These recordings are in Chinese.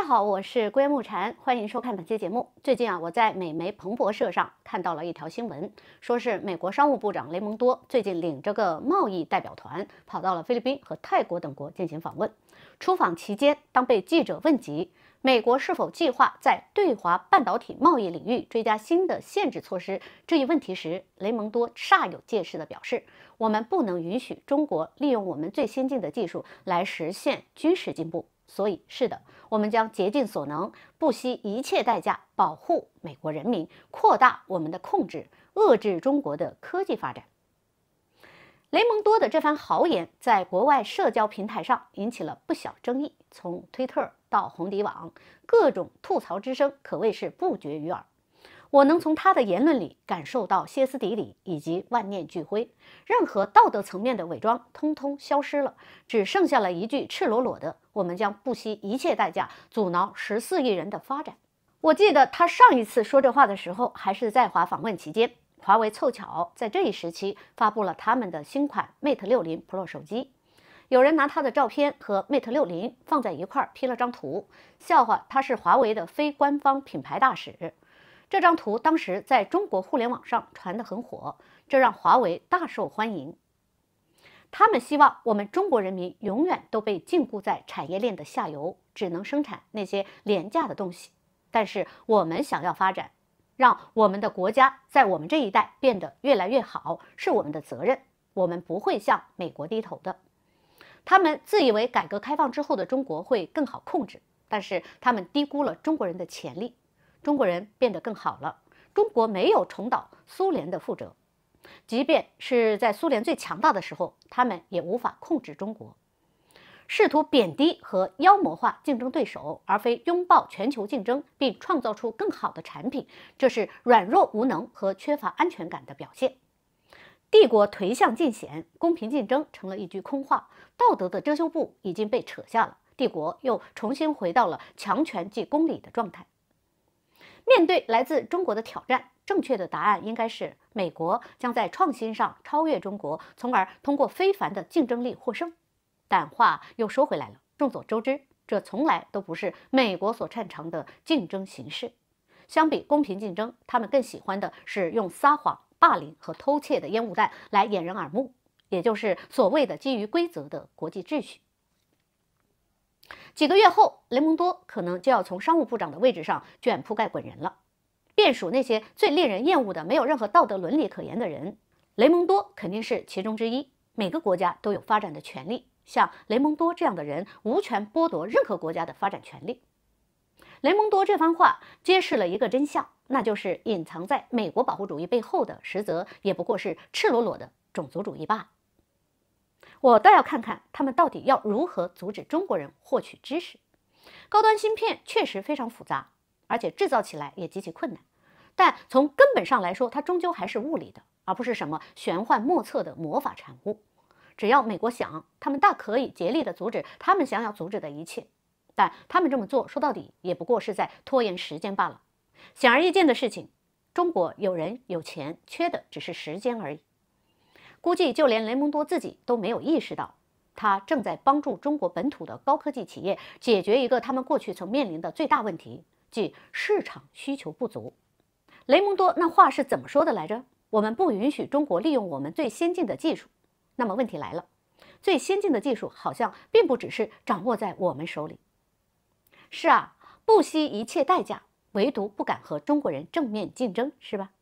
大家好，我是龟木禅，欢迎收看本期节目。最近啊，我在美媒彭博社上看到了一条新闻，说是美国商务部长雷蒙多最近领着个贸易代表团，跑到了菲律宾和泰国等国进行访问。出访期间，当被记者问及美国是否计划在对华半导体贸易领域追加新的限制措施这一问题时，雷蒙多煞有介事地表示：“我们不能允许中国利用我们最先进的技术来实现军事进步。”所以，是的，我们将竭尽所能，不惜一切代价保护美国人民，扩大我们的控制，遏制中国的科技发展。雷蒙多的这番豪言，在国外社交平台上引起了不小争议。从推特到红底网，各种吐槽之声可谓是不绝于耳。我能从他的言论里感受到歇斯底里以及万念俱灰，任何道德层面的伪装通通消失了，只剩下了一句赤裸裸的：“我们将不惜一切代价阻挠十四亿人的发展。”我记得他上一次说这话的时候，还是在华访问期间，华为凑巧在这一时期发布了他们的新款 Mate 六零 Pro 手机，有人拿他的照片和 Mate 六零放在一块儿 P 了张图，笑话他是华为的非官方品牌大使。这张图当时在中国互联网上传得很火，这让华为大受欢迎。他们希望我们中国人民永远都被禁锢在产业链的下游，只能生产那些廉价的东西。但是我们想要发展，让我们的国家在我们这一代变得越来越好，是我们的责任。我们不会向美国低头的。他们自以为改革开放之后的中国会更好控制，但是他们低估了中国人的潜力。中国人变得更好了，中国没有重蹈苏联的覆辙。即便是在苏联最强大的时候，他们也无法控制中国。试图贬低和妖魔化竞争对手，而非拥抱全球竞争并创造出更好的产品，这是软弱无能和缺乏安全感的表现。帝国颓向尽显，公平竞争成了一句空话，道德的遮羞布已经被扯下了，帝国又重新回到了强权即公理的状态。面对来自中国的挑战，正确的答案应该是美国将在创新上超越中国，从而通过非凡的竞争力获胜。但话又说回来了，众所周知，这从来都不是美国所擅长的竞争形式。相比公平竞争，他们更喜欢的是用撒谎、霸凌和偷窃的烟雾弹来掩人耳目，也就是所谓的基于规则的国际秩序。几个月后，雷蒙多可能就要从商务部长的位置上卷铺盖滚人了。便属那些最令人厌恶的、没有任何道德伦理可言的人，雷蒙多肯定是其中之一。每个国家都有发展的权利，像雷蒙多这样的人无权剥夺任何国家的发展权利。雷蒙多这番话揭示了一个真相，那就是隐藏在美国保护主义背后的，实则也不过是赤裸裸的种族主义罢了。我倒要看看他们到底要如何阻止中国人获取知识。高端芯片确实非常复杂，而且制造起来也极其困难。但从根本上来说，它终究还是物理的，而不是什么玄幻莫测的魔法产物。只要美国想，他们大可以竭力的阻止他们想要阻止的一切。但他们这么做，说到底也不过是在拖延时间罢了。显而易见的事情，中国有人有钱，缺的只是时间而已。估计就连雷蒙多自己都没有意识到，他正在帮助中国本土的高科技企业解决一个他们过去曾面临的最大问题，即市场需求不足。雷蒙多那话是怎么说的来着？我们不允许中国利用我们最先进的技术。那么问题来了，最先进的技术好像并不只是掌握在我们手里。是啊，不惜一切代价，唯独不敢和中国人正面竞争，是吧？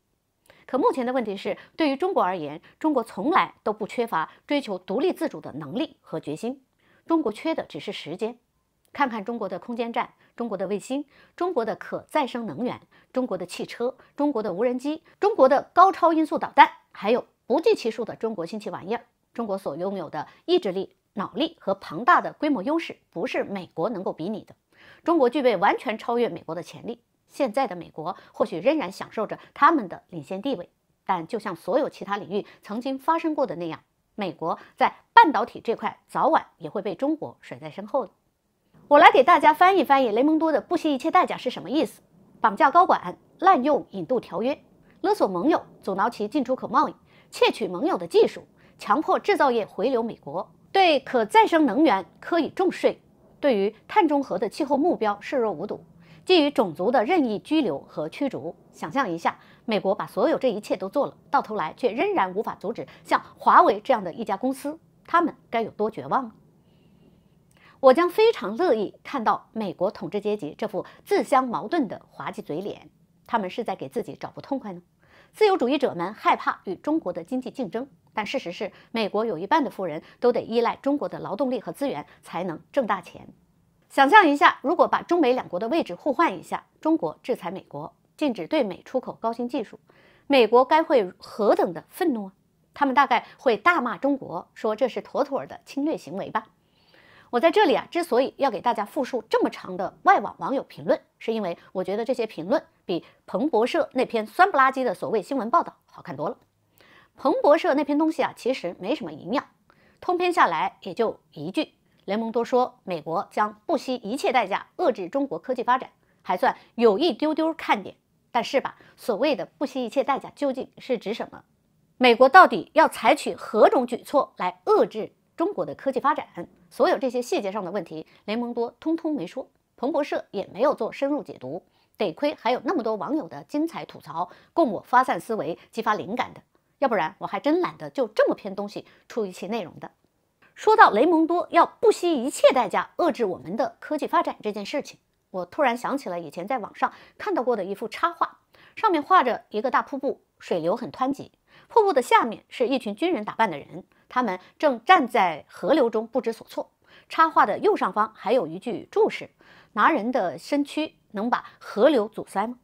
可目前的问题是，对于中国而言，中国从来都不缺乏追求独立自主的能力和决心，中国缺的只是时间。看看中国的空间站、中国的卫星、中国的可再生能源、中国的汽车、中国的无人机、中国的高超音速导弹，还有不计其数的中国新奇玩意儿，中国所拥有的意志力、脑力和庞大的规模优势，不是美国能够比拟的。中国具备完全超越美国的潜力。现在的美国或许仍然享受着他们的领先地位，但就像所有其他领域曾经发生过的那样，美国在半导体这块早晚也会被中国甩在身后的。我来给大家翻译翻译雷蒙多的“不惜一切代价”是什么意思：绑架高管、滥用引渡条约、勒索盟友、阻挠其进出口贸易、窃取盟友的技术、强迫制造业回流美国、对可再生能源科以重税、对于碳中和的气候目标视若无睹。基于种族的任意拘留和驱逐，想象一下，美国把所有这一切都做了，到头来却仍然无法阻止像华为这样的一家公司，他们该有多绝望？我将非常乐意看到美国统治阶级这副自相矛盾的滑稽嘴脸，他们是在给自己找不痛快呢？自由主义者们害怕与中国的经济竞争，但事实是，美国有一半的富人都得依赖中国的劳动力和资源才能挣大钱。想象一下，如果把中美两国的位置互换一下，中国制裁美国，禁止对美出口高新技术，美国该会何等的愤怒啊！他们大概会大骂中国，说这是妥妥的侵略行为吧？我在这里啊，之所以要给大家复述这么长的外网网友评论，是因为我觉得这些评论比彭博社那篇酸不拉几的所谓新闻报道好看多了。彭博社那篇东西啊，其实没什么营养，通篇下来也就一句。雷蒙多说，美国将不惜一切代价遏制中国科技发展，还算有一丢丢看点。但是吧，所谓的不惜一切代价究竟是指什么？美国到底要采取何种举措来遏制中国的科技发展？所有这些细节上的问题，雷蒙多通通没说，彭博社也没有做深入解读。得亏还有那么多网友的精彩吐槽，供我发散思维、激发灵感的，要不然我还真懒得就这么篇东西出一期内容的。说到雷蒙多要不惜一切代价遏制我们的科技发展这件事情，我突然想起了以前在网上看到过的一幅插画，上面画着一个大瀑布，水流很湍急，瀑布的下面是一群军人打扮的人，他们正站在河流中不知所措。插画的右上方还有一句注释：拿人的身躯能把河流阻塞吗？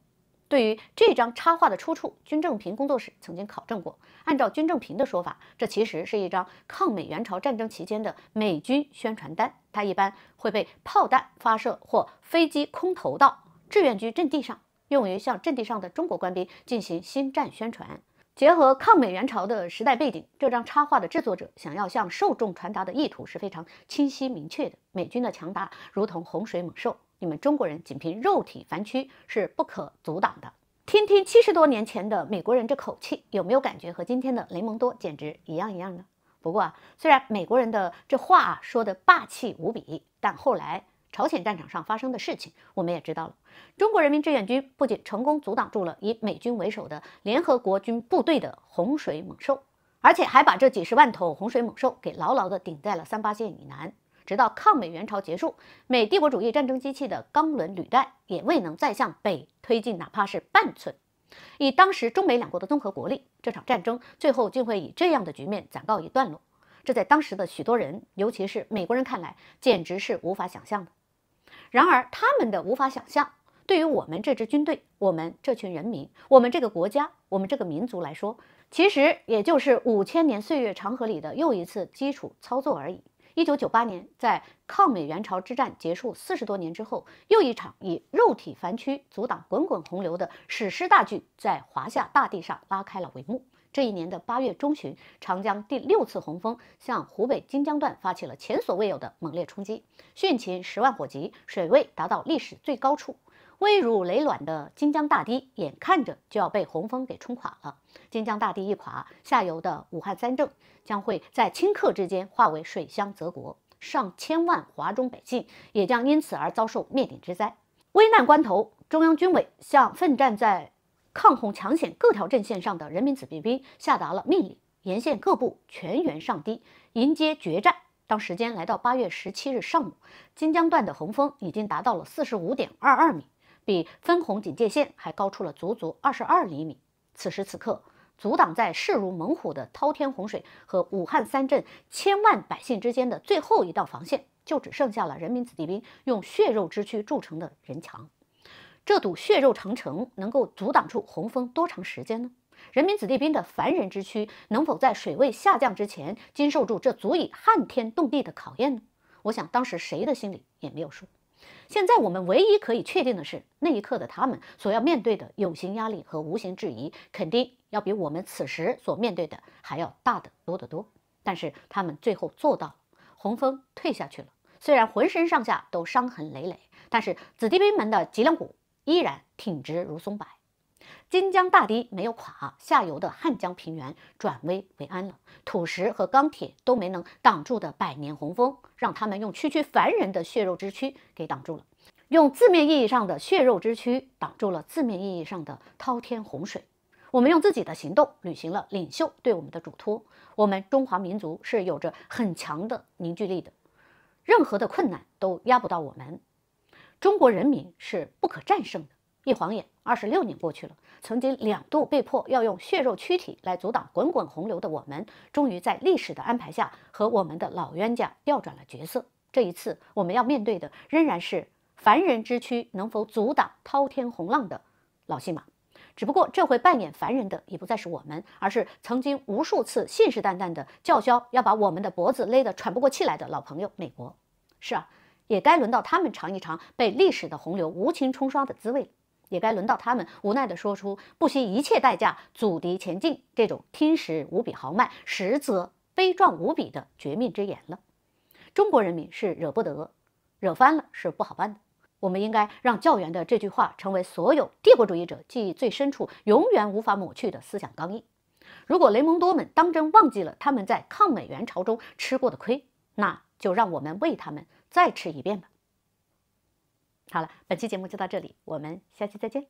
对于这张插画的出处，军政平工作室曾经考证过。按照军政平的说法，这其实是一张抗美援朝战争期间的美军宣传单。它一般会被炮弹发射或飞机空投到志愿军阵地上，用于向阵地上的中国官兵进行新战宣传。结合抗美援朝的时代背景，这张插画的制作者想要向受众传达的意图是非常清晰明确的：美军的强大如同洪水猛兽。你们中国人仅凭肉体凡躯是不可阻挡的。听听七十多年前的美国人这口气，有没有感觉和今天的雷蒙多简直一样一样呢？不过，啊，虽然美国人的这话说的霸气无比，但后来朝鲜战场上发生的事情，我们也知道了。中国人民志愿军不仅成功阻挡住了以美军为首的联合国军部队的洪水猛兽，而且还把这几十万头洪水猛兽给牢牢的顶在了三八线以南。直到抗美援朝结束，美帝国主义战争机器的钢轮履带也未能再向北推进哪怕是半寸。以当时中美两国的综合国力，这场战争最后竟会以这样的局面暂告一段落，这在当时的许多人，尤其是美国人看来，简直是无法想象的。然而，他们的无法想象，对于我们这支军队、我们这群人民、我们这个国家、我们这个民族来说，其实也就是五千年岁月长河里的又一次基础操作而已。一九九八年，在抗美援朝之战结束四十多年之后，又一场以肉体凡躯阻挡滚滚洪流的史诗大剧在华夏大地上拉开了帷幕。这一年的八月中旬，长江第六次洪峰向湖北荆江段发起了前所未有的猛烈冲击，汛情十万火急，水位达到历史最高处。危如累卵的荆江大堤，眼看着就要被洪峰给冲垮了。荆江大堤一垮，下游的武汉三镇将会在顷刻之间化为水乡泽国，上千万华中百姓也将因此而遭受灭顶之灾。危难关头，中央军委向奋战在抗洪抢险各条阵线上的人民子弟兵下达了命令：沿线各部全员上堤，迎接决战。当时间来到八月十七日上午，荆江段的洪峰已经达到了四十五点二二米。比分洪警戒线还高出了足足二十二厘米。此时此刻，阻挡在势如猛虎的滔天洪水和武汉三镇千万百姓之间的最后一道防线，就只剩下了人民子弟兵用血肉之躯筑成的人墙。这堵血肉长城能够阻挡住洪峰多长时间呢？人民子弟兵的凡人之躯能否在水位下降之前经受住这足以撼天动地的考验呢？我想，当时谁的心里也没有数。现在我们唯一可以确定的是，那一刻的他们所要面对的有形压力和无形质疑，肯定要比我们此时所面对的还要大得多得多。但是他们最后做到了，洪峰退下去了。虽然浑身上下都伤痕累累，但是子弟兵们的脊梁骨依然挺直如松柏。金江大堤没有垮，下游的汉江平原转危为安了。土石和钢铁都没能挡住的百年洪峰，让他们用区区凡人的血肉之躯给挡住了，用字面意义上的血肉之躯挡住了字面意义上的滔天洪水。我们用自己的行动履行了领袖对我们的嘱托。我们中华民族是有着很强的凝聚力的，任何的困难都压不到我们，中国人民是不可战胜的。一晃眼，二十六年过去了。曾经两度被迫要用血肉躯体来阻挡滚滚洪流的我们，终于在历史的安排下和我们的老冤家调转了角色。这一次，我们要面对的仍然是凡人之躯能否阻挡滔天洪浪的老戏码。只不过，这回扮演凡人的已不再是我们，而是曾经无数次信誓旦旦地叫嚣要把我们的脖子勒得喘不过气来的老朋友美国。是啊，也该轮到他们尝一尝被历史的洪流无情冲刷的滋味了。也该轮到他们无奈地说出不惜一切代价阻敌前进这种听时无比豪迈，实则悲壮无比的绝命之言了。中国人民是惹不得，惹翻了是不好办的。我们应该让教员的这句话成为所有帝国主义者记忆最深处永远无法抹去的思想纲印。如果雷蒙多们当真忘记了他们在抗美援朝中吃过的亏，那就让我们为他们再吃一遍吧。好了，本期节目就到这里，我们下期再见。